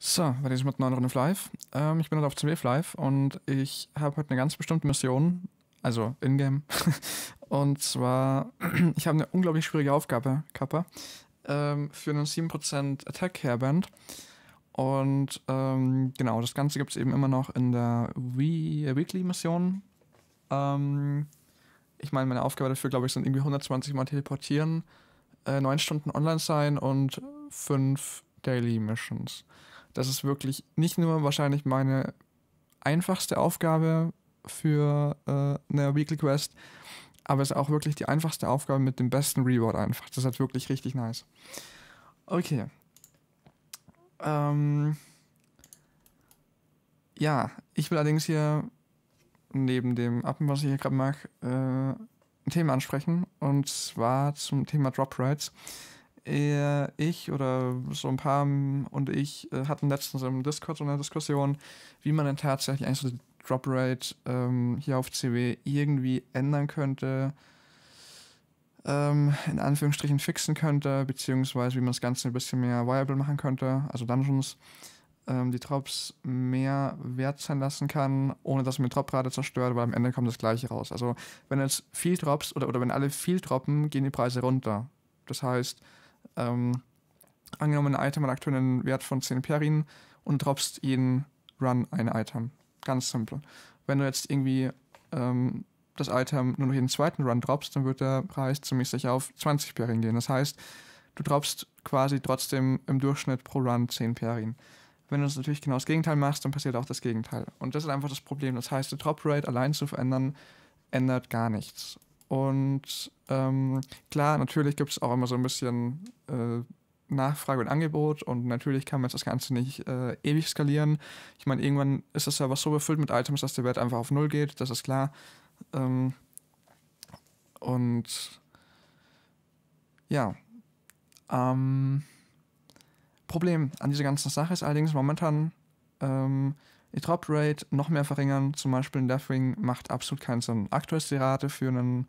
So, bei diesem mit 9 Runde Live. Ähm, ich bin heute halt auf CWF Live und ich habe heute halt eine ganz bestimmte Mission, also in-game. und zwar, ich habe eine unglaublich schwierige Aufgabe, Kappa, ähm, für einen 7% Attack Hairband. Und ähm, genau, das Ganze gibt es eben immer noch in der We Weekly Mission. Ähm, ich meine, meine Aufgabe dafür, glaube ich, sind irgendwie 120 Mal teleportieren, äh, 9 Stunden online sein und 5 Daily Missions. Das ist wirklich nicht nur wahrscheinlich meine einfachste Aufgabe für äh, eine Weekly Quest, aber es ist auch wirklich die einfachste Aufgabe mit dem besten Reward einfach. Das ist halt wirklich richtig nice. Okay. Ähm ja, ich will allerdings hier neben dem Appen, was ich hier gerade mache, äh, ein Thema ansprechen und zwar zum Thema Drop Rights ich oder so ein paar und ich äh, hatten letztens im Discord so eine Diskussion, wie man denn tatsächlich eigentlich so die Drop Rate ähm, hier auf CW irgendwie ändern könnte, ähm, in Anführungsstrichen fixen könnte, beziehungsweise wie man das Ganze ein bisschen mehr viable machen könnte, also Dungeons, ähm, die Drops mehr wert sein lassen kann, ohne dass man die Droprate zerstört, weil am Ende kommt das gleiche raus. Also wenn jetzt viel Drops oder, oder wenn alle viel droppen, gehen die Preise runter. Das heißt, ähm, angenommen ein Item hat aktuell einen Wert von 10 Perin und droppst jeden Run ein Item. Ganz simpel. Wenn du jetzt irgendwie ähm, das Item nur noch jeden zweiten Run droppst, dann wird der Preis ziemlich sicher auf 20 Perin gehen. Das heißt, du droppst quasi trotzdem im Durchschnitt pro Run 10 Perin. Wenn du es natürlich genau das Gegenteil machst, dann passiert auch das Gegenteil. Und das ist einfach das Problem. Das heißt, die Drop Rate allein zu verändern, ändert gar nichts. Und ähm, klar, natürlich gibt es auch immer so ein bisschen äh, Nachfrage und Angebot und natürlich kann man jetzt das Ganze nicht äh, ewig skalieren. Ich meine, irgendwann ist das Server so befüllt mit Items, dass der Wert einfach auf Null geht, das ist klar. Ähm, und ja. Ähm, Problem an dieser ganzen Sache ist allerdings momentan ähm, die Drop Rate noch mehr verringern. Zum Beispiel ein Deathwing macht absolut keinen Sinn. Aktuell ist die Rate für einen,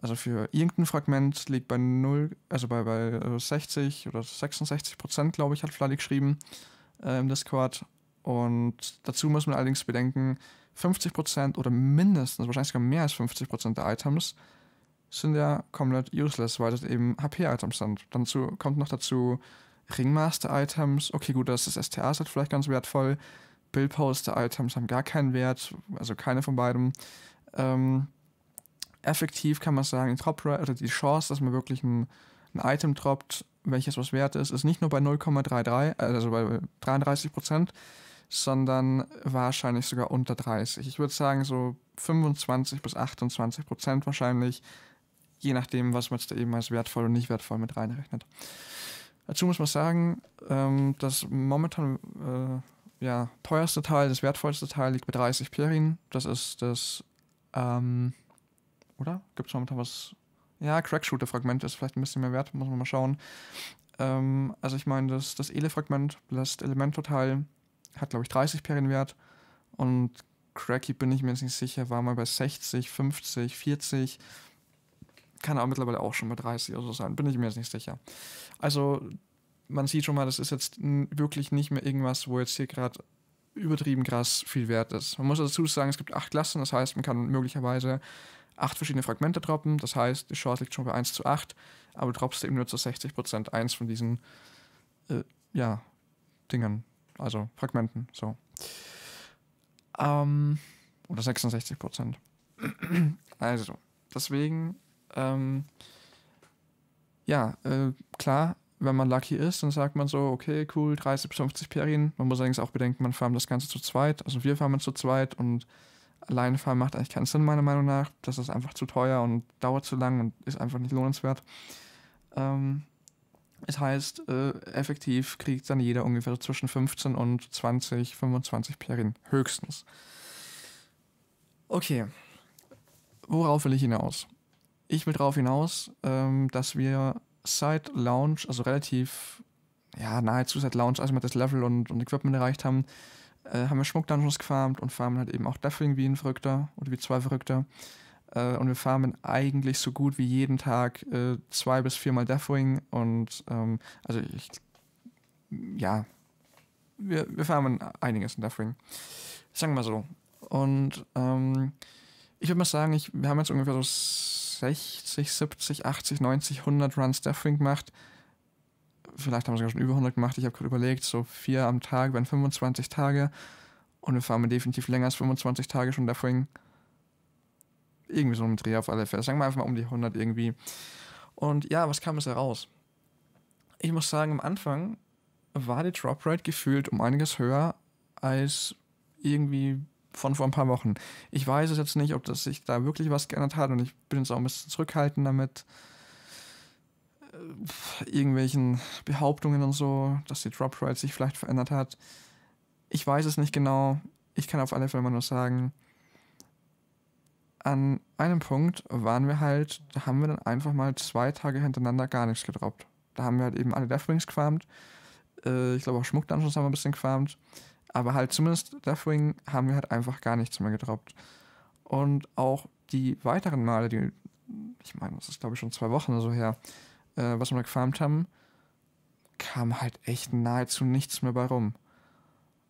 also für irgendein Fragment liegt bei 0, also bei, bei 60 äh, oder 66 Prozent, glaube ich, hat Fladdy geschrieben äh, im Discord. Und dazu muss man allerdings bedenken, 50% Prozent oder mindestens, wahrscheinlich sogar mehr als 50% Prozent der Items sind ja komplett useless, weil das eben HP-Items sind. Dann kommt noch dazu, Ringmaster-Items, okay, gut, das ist STA-Set halt vielleicht ganz wertvoll. Billposter-Items haben gar keinen Wert, also keine von beidem. Ähm, effektiv kann man sagen, die, Drop oder also die Chance, dass man wirklich ein, ein Item droppt, welches was wert ist, ist nicht nur bei 0,33, also bei 33 sondern wahrscheinlich sogar unter 30. Ich würde sagen, so 25 bis 28 wahrscheinlich, je nachdem, was man jetzt da eben als wertvoll und nicht wertvoll mit reinrechnet. Dazu muss man sagen, ähm, das momentan äh, ja, teuerste Teil, das wertvollste Teil liegt bei 30 Perin. Das ist das, ähm, oder? Gibt es momentan was? Ja, Crackshooter-Fragment ist vielleicht ein bisschen mehr wert, muss man mal schauen. Ähm, also ich meine, das, das Ele-Fragment, das Elementor-Teil, hat glaube ich 30 Perin wert. Und Cracky bin ich mir jetzt nicht sicher, war mal bei 60, 50, 40 kann auch mittlerweile auch schon mal 30 oder so sein, bin ich mir jetzt nicht sicher. Also man sieht schon mal, das ist jetzt wirklich nicht mehr irgendwas, wo jetzt hier gerade übertrieben krass viel wert ist. Man muss dazu sagen, es gibt acht Klassen, das heißt, man kann möglicherweise acht verschiedene Fragmente droppen, das heißt, die Chance liegt schon bei 1 zu 8, aber droppst du eben nur zu 60% eins von diesen, äh, ja, Dingern, also Fragmenten, so. Ähm, oder 66%. also, deswegen ähm, ja, äh, klar, wenn man lucky ist, dann sagt man so, okay, cool, 30 bis 50 Perien. Man muss allerdings auch bedenken, man farmt das Ganze zu zweit. Also wir farmen zu zweit und alleine farmen macht eigentlich keinen Sinn, meiner Meinung nach. Das ist einfach zu teuer und dauert zu lang und ist einfach nicht lohnenswert. Ähm, es heißt, äh, effektiv kriegt dann jeder ungefähr zwischen 15 und 20, 25 Perien höchstens. Okay, worauf will ich hinaus? Ich will darauf hinaus, ähm, dass wir seit Launch, also relativ, ja, nahezu seit Launch, als wir das Level und, und Equipment erreicht haben, äh, haben wir Schmuck-Dungeons gefarmt und farmen halt eben auch Deathwing wie ein Verrückter oder wie zwei Verrückter. Äh, und wir farmen eigentlich so gut wie jeden Tag äh, zwei bis viermal Deathwing und ähm, also ich, ja, wir, wir farmen einiges in Deathwing. Sagen wir mal so. Und ähm, ich würde mal sagen, ich, wir haben jetzt ungefähr so 60, 70, 80, 90, 100 Run Stuffing macht, vielleicht haben sie sogar schon über 100 gemacht, ich habe gerade überlegt, so vier am Tag wären 25 Tage und wir fahren definitiv länger als 25 Tage schon Duffing. Irgendwie so ein Dreh auf alle Fälle. Sagen wir einfach mal um die 100 irgendwie. Und ja, was kam es heraus? Ich muss sagen, am Anfang war die Drop Rate gefühlt um einiges höher als irgendwie von vor ein paar Wochen. Ich weiß es jetzt nicht, ob das sich da wirklich was geändert hat und ich bin jetzt auch ein bisschen zurückhaltend damit äh, irgendwelchen Behauptungen und so, dass die Drop Rate sich vielleicht verändert hat. Ich weiß es nicht genau. Ich kann auf alle Fälle mal nur sagen, an einem Punkt waren wir halt, da haben wir dann einfach mal zwei Tage hintereinander gar nichts gedroppt. Da haben wir halt eben alle Deathwings gefarmt. Äh, ich glaube auch Schmuck Dungeons haben wir ein bisschen gefarmt. Aber halt zumindest Deathwing haben wir halt einfach gar nichts mehr gedroppt. Und auch die weiteren Male, die, ich meine, das ist glaube ich schon zwei Wochen oder so her, äh, was wir gefarmt haben, kam halt echt nahezu nichts mehr bei rum.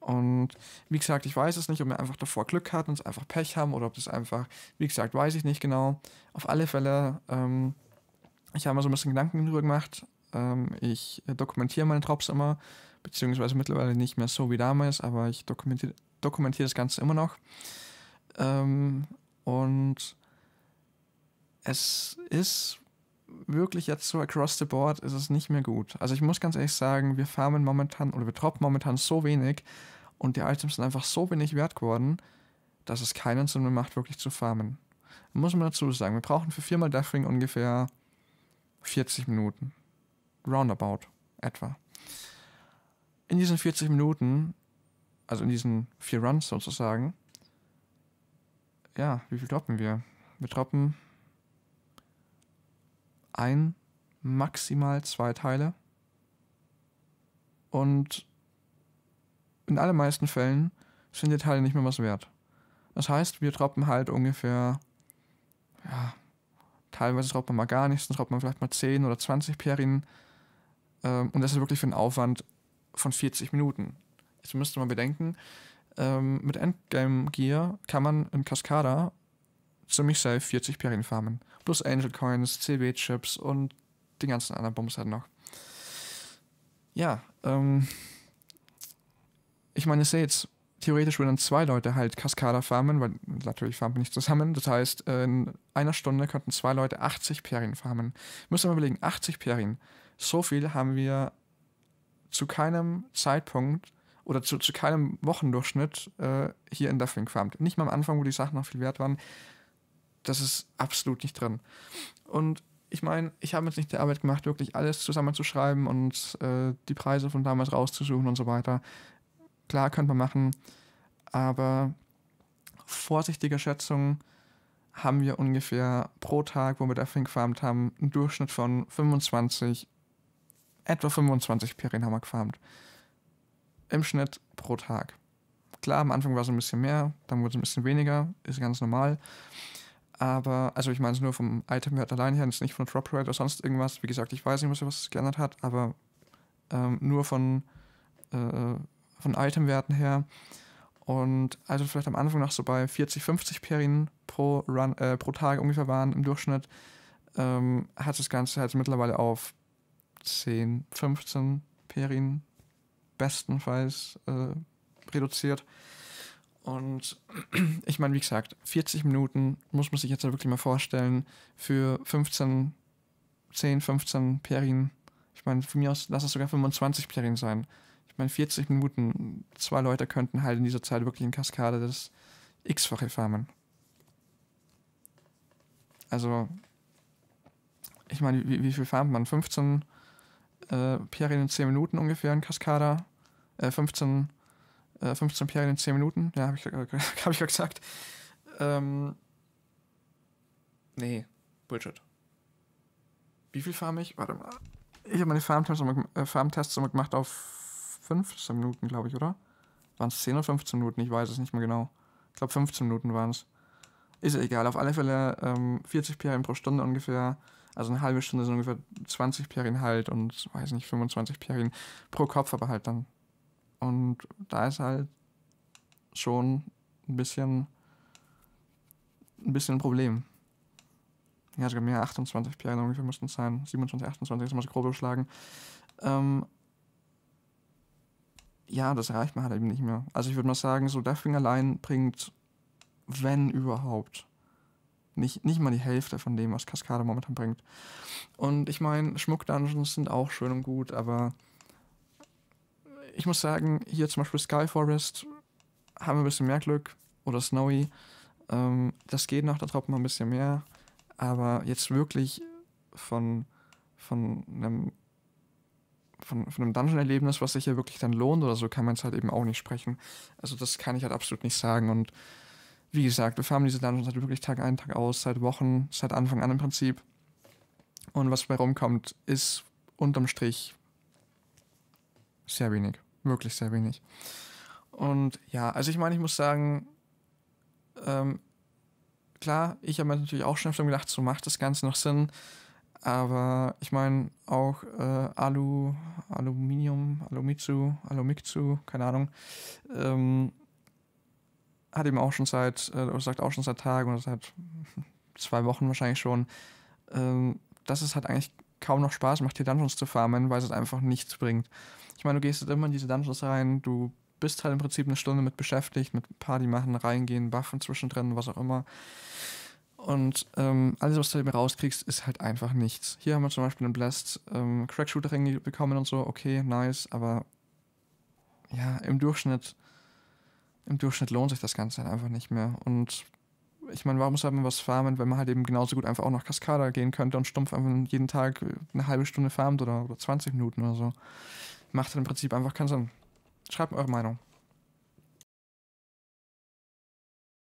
Und wie gesagt, ich weiß es nicht, ob wir einfach davor Glück hatten und es einfach Pech haben oder ob das einfach, wie gesagt, weiß ich nicht genau. Auf alle Fälle, ähm, ich habe mir so ein bisschen Gedanken darüber gemacht. Ähm, ich dokumentiere meine Drops immer beziehungsweise mittlerweile nicht mehr so wie damals, aber ich dokumentiere dokumentier das Ganze immer noch. Ähm, und es ist wirklich jetzt so across the board, ist es nicht mehr gut. Also ich muss ganz ehrlich sagen, wir farmen momentan oder wir droppen momentan so wenig und die Items sind einfach so wenig wert geworden, dass es keinen Sinn mehr macht, wirklich zu farmen. Muss man dazu sagen, wir brauchen für viermal Deathwing ungefähr 40 Minuten. Roundabout, etwa in diesen 40 Minuten, also in diesen vier Runs sozusagen, ja, wie viel droppen wir? Wir droppen ein, maximal zwei Teile. Und in allermeisten Fällen sind die Teile nicht mehr was wert. Das heißt, wir droppen halt ungefähr, ja, teilweise droppen wir mal gar nichts, dann droppen wir vielleicht mal 10 oder 20 Perien. Ähm, und das ist wirklich für einen Aufwand von 40 Minuten. Jetzt müsste man bedenken, ähm, mit Endgame Gear kann man in Cascada ziemlich safe 40 Perien farmen. Plus Angel Coins, CB-Chips und den ganzen anderen Bums halt noch. Ja, ähm, ich meine, ihr seht's, theoretisch würden dann zwei Leute halt Cascada farmen, weil natürlich farmen wir nicht zusammen. Das heißt, in einer Stunde könnten zwei Leute 80 Perien farmen. Müssen wir überlegen, 80 Perien. So viel haben wir zu keinem Zeitpunkt oder zu, zu keinem Wochendurchschnitt äh, hier in Duffing Farm. Nicht mal am Anfang, wo die Sachen noch viel wert waren. Das ist absolut nicht drin. Und ich meine, ich habe jetzt nicht die Arbeit gemacht, wirklich alles zusammenzuschreiben und äh, die Preise von damals rauszusuchen und so weiter. Klar, könnte man machen, aber vorsichtige Schätzung haben wir ungefähr pro Tag, wo wir Duffing gefarmt haben, einen Durchschnitt von 25 etwa 25 Perien haben wir gefarmt. Im Schnitt pro Tag. Klar, am Anfang war es ein bisschen mehr, dann wurde es ein bisschen weniger, ist ganz normal. Aber, also ich meine es nur vom Itemwert allein her, nicht von Drop Rate oder sonst irgendwas. Wie gesagt, ich weiß nicht, was es geändert hat, aber ähm, nur von, äh, von Itemwerten her. Und also vielleicht am Anfang noch so bei 40, 50 Perien pro, Run, äh, pro Tag ungefähr waren im Durchschnitt, ähm, hat das Ganze halt mittlerweile auf 10, 15 Perin bestenfalls äh, reduziert. Und ich meine, wie gesagt, 40 Minuten muss man sich jetzt wirklich mal vorstellen für 15, 10, 15 Perin. Ich meine, von mir aus lass es sogar 25 Perin sein. Ich meine, 40 Minuten, zwei Leute könnten halt in dieser Zeit wirklich in Kaskade das x-fache farmen. Also, ich meine, wie, wie viel farmt man? 15, äh, Pierien in 10 Minuten ungefähr äh, äh, in Cascada. Äh, 15, äh, 15 Perien in 10 Minuten. Ja, habe ich, äh, hab ich gesagt. Ähm, nee, Bullshit. Wie viel farm ich? Warte mal. Ich habe meine Farmtests äh, Farm immer gemacht auf 15 Minuten, glaube ich, oder? Waren es 10 oder 15 Minuten? Ich weiß es nicht mehr genau. Ich glaube, 15 Minuten waren es. Ist ja egal. Auf alle Fälle ähm, 40 PM pro Stunde ungefähr. Also eine halbe Stunde sind ungefähr 20 Perien halt und weiß nicht, 25 Perien pro Kopf aber halt dann. Und da ist halt schon ein bisschen ein bisschen ein Problem. Ja, sogar mehr, 28 Perien ungefähr müssten es sein. 27, 28 ist mal so grob überschlagen. Ähm, ja, das reicht mir halt eben nicht mehr. Also ich würde mal sagen, so Deathwing allein bringt, wenn überhaupt, nicht, nicht mal die Hälfte von dem, was Cascade momentan bringt. Und ich meine, Schmuck-Dungeons sind auch schön und gut, aber ich muss sagen, hier zum Beispiel Sky Forest haben wir ein bisschen mehr Glück oder Snowy. Ähm, das geht nach der Top mal ein bisschen mehr, aber jetzt wirklich von, von einem von, von einem Dungeon-Erlebnis, was sich hier wirklich dann lohnt oder so, kann man es halt eben auch nicht sprechen. Also das kann ich halt absolut nicht sagen und wie gesagt, wir farmen diese Dungeons halt wirklich Tag ein, Tag aus, seit Wochen, seit Anfang an im Prinzip. Und was dabei rumkommt, ist unterm Strich sehr wenig. Wirklich sehr wenig. Und ja, also ich meine, ich muss sagen, ähm, klar, ich habe mir natürlich auch schon öfter gedacht, so macht das Ganze noch Sinn. Aber ich meine, auch äh, Alu, Aluminium, Alumitsu, Alumikzu, keine Ahnung, ähm, hat ihm auch schon seit, äh, oder sagt auch schon seit Tagen oder seit zwei Wochen wahrscheinlich schon, ähm, dass es halt eigentlich kaum noch Spaß macht, hier Dungeons zu farmen, weil es halt einfach nichts bringt. Ich meine, du gehst halt immer in diese Dungeons rein, du bist halt im Prinzip eine Stunde mit beschäftigt, mit Party machen, reingehen, Waffen zwischendrin, was auch immer. Und ähm, alles, was du eben rauskriegst, ist halt einfach nichts. Hier haben wir zum Beispiel einen Blast ähm, Crack-Shooter bekommen und so, okay, nice, aber ja, im Durchschnitt im Durchschnitt lohnt sich das Ganze halt einfach nicht mehr. Und ich meine, warum soll man was farmen, wenn man halt eben genauso gut einfach auch nach Cascada gehen könnte und stumpf einfach jeden Tag eine halbe Stunde farmt oder, oder 20 Minuten oder so. Macht halt im Prinzip einfach keinen Sinn. Schreibt mir eure Meinung.